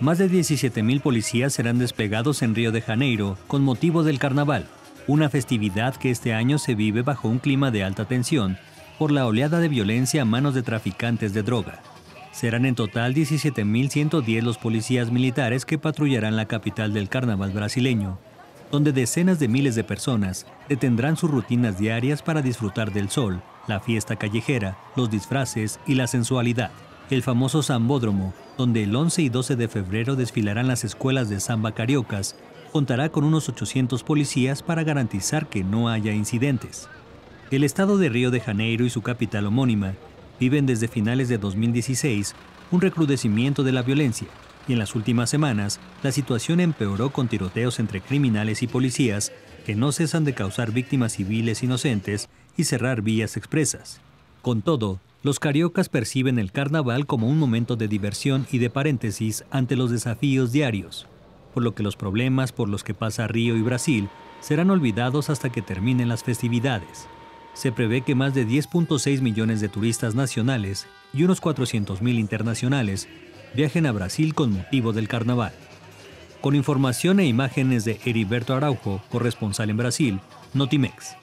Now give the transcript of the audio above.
Más de 17.000 policías serán desplegados en Río de Janeiro con motivo del carnaval, una festividad que este año se vive bajo un clima de alta tensión por la oleada de violencia a manos de traficantes de droga. Serán en total 17.110 los policías militares que patrullarán la capital del carnaval brasileño, donde decenas de miles de personas detendrán sus rutinas diarias para disfrutar del sol, la fiesta callejera, los disfraces y la sensualidad el famoso Zambódromo, donde el 11 y 12 de febrero desfilarán las escuelas de samba cariocas, contará con unos 800 policías para garantizar que no haya incidentes. El estado de Río de Janeiro y su capital homónima viven desde finales de 2016 un recrudecimiento de la violencia, y en las últimas semanas la situación empeoró con tiroteos entre criminales y policías que no cesan de causar víctimas civiles inocentes y cerrar vías expresas. Con todo, los cariocas perciben el carnaval como un momento de diversión y de paréntesis ante los desafíos diarios, por lo que los problemas por los que pasa Río y Brasil serán olvidados hasta que terminen las festividades. Se prevé que más de 10.6 millones de turistas nacionales y unos 400.000 internacionales viajen a Brasil con motivo del carnaval. Con información e imágenes de Heriberto Araujo, corresponsal en Brasil, Notimex.